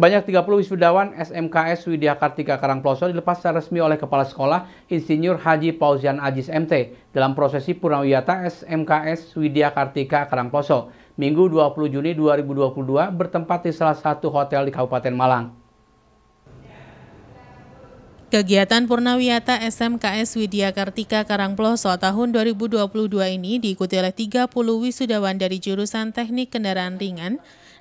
Sebanyak 30 wisudawan SMKS Widya Kartika Karangploso dilepas secara resmi oleh Kepala Sekolah Insinyur Haji Pauzian Ajis MT dalam prosesi Purnawiyata SMKS Widya Kartika Karangploso Minggu 20 Juni 2022 bertempat di salah satu hotel di Kabupaten Malang. Kegiatan Purnawiyata SMKS Widya Kartika Karangploso tahun 2022 ini diikuti oleh 30 wisudawan dari jurusan Teknik Kendaraan Ringan,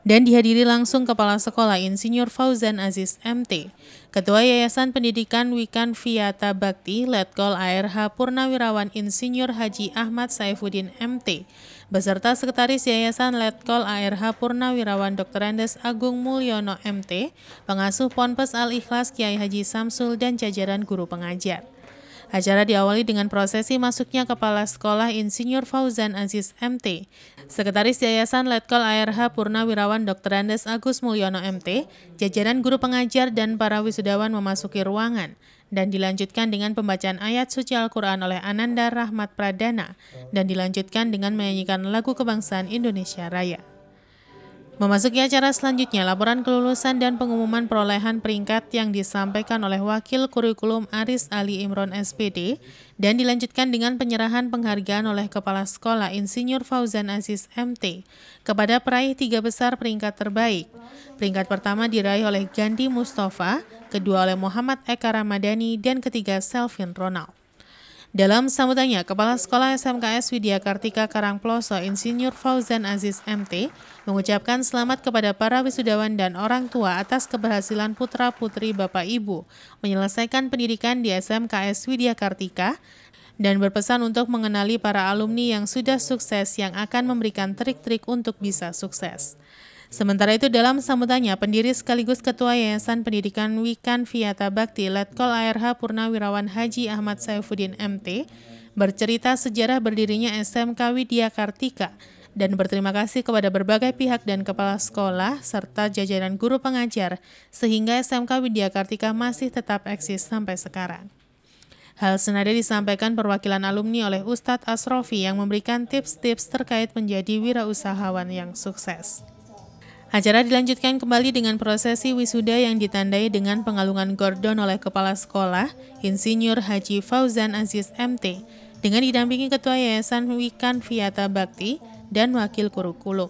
dan dihadiri langsung Kepala Sekolah Insinyur Fauzan Aziz MT, Ketua Yayasan Pendidikan Wikan Viata Bakti, Letkol ARH Purnawirawan Insinyur Haji Ahmad Saifuddin MT, beserta Sekretaris Yayasan Letkol ARH Purnawirawan Dr. Andes Agung Mulyono MT, pengasuh Ponpes Al-Ikhlas Kiai Haji Samsul dan jajaran guru pengajar. Acara diawali dengan prosesi masuknya Kepala Sekolah Insinyur Fauzan Aziz MT, Sekretaris Yayasan Letkol ARH Purnawirawan Dr. Andes Agus Mulyono MT, jajaran guru pengajar dan para wisudawan memasuki ruangan dan dilanjutkan dengan pembacaan ayat suci Al-Quran oleh Ananda Rahmat Pradana dan dilanjutkan dengan menyanyikan lagu kebangsaan Indonesia Raya. Memasuki acara selanjutnya, laporan kelulusan dan pengumuman perolehan peringkat yang disampaikan oleh Wakil Kurikulum Aris Ali Imron SPD dan dilanjutkan dengan penyerahan penghargaan oleh Kepala Sekolah Insinyur Fauzan Aziz MT kepada peraih tiga besar peringkat terbaik. Peringkat pertama diraih oleh Gandhi Mustafa, kedua oleh Muhammad Eka Ramadhani, dan ketiga Selvin Ronald. Dalam sambutannya, Kepala Sekolah SMKS Widya Kartika Karangploso Insinyur Fauzan Aziz MT mengucapkan selamat kepada para wisudawan dan orang tua atas keberhasilan putra-putri Bapak Ibu menyelesaikan pendidikan di SMKS Widya Kartika dan berpesan untuk mengenali para alumni yang sudah sukses yang akan memberikan trik-trik untuk bisa sukses. Sementara itu dalam sambutannya, pendiri sekaligus Ketua Yayasan Pendidikan Wikan Viata Bakti, Letkol ARH Purnawirawan Haji Ahmad Saifuddin MT, bercerita sejarah berdirinya SMK Widya Kartika dan berterima kasih kepada berbagai pihak dan kepala sekolah serta jajaran guru pengajar sehingga SMK Widya Kartika masih tetap eksis sampai sekarang. Hal senada disampaikan perwakilan alumni oleh Ustadz Asrofi yang memberikan tips-tips terkait menjadi wirausahawan yang sukses. Acara dilanjutkan kembali dengan prosesi wisuda yang ditandai dengan pengalungan gordon oleh Kepala Sekolah, Insinyur Haji Fauzan Aziz MT, dengan didampingi Ketua Yayasan Wikan Viata Bakti dan Wakil Kurukulum.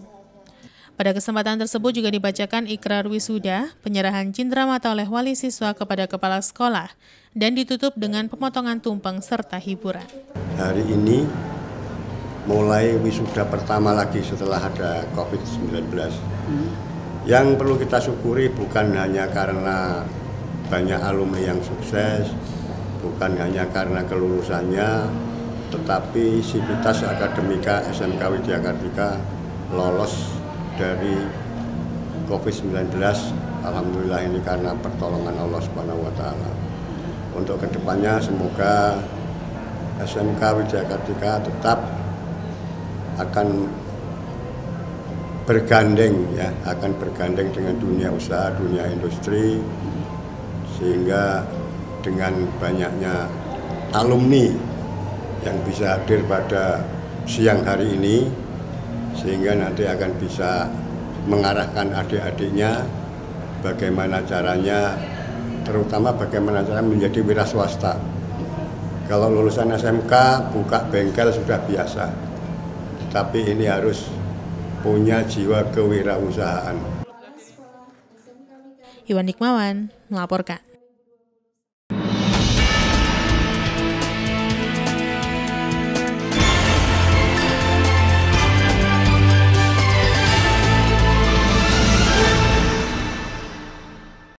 Pada kesempatan tersebut juga dibacakan ikrar wisuda, penyerahan cindera mata oleh wali siswa kepada kepala sekolah, dan ditutup dengan pemotongan tumpeng serta hiburan. Hari ini mulai wisuda pertama lagi setelah ada COVID-19. Hmm. Yang perlu kita syukuri bukan hanya karena banyak alumni yang sukses, bukan hanya karena kelulusannya, tetapi sivitas akademika SMK Widya Kartika lolos dari COVID-19 Alhamdulillah ini karena pertolongan Allah Subhanahu wa taala. Untuk kedepannya semoga SMK Widya Kartika tetap akan bergandeng ya akan bergandeng dengan dunia usaha dunia industri sehingga dengan banyaknya alumni yang bisa hadir pada siang hari ini sehingga nanti akan bisa mengarahkan adik-adiknya bagaimana caranya terutama bagaimana cara menjadi wira swasta kalau lulusan SMK buka bengkel sudah biasa tapi ini harus punya jiwa kewirausahaan. Iwan Nikmawan melaporkan.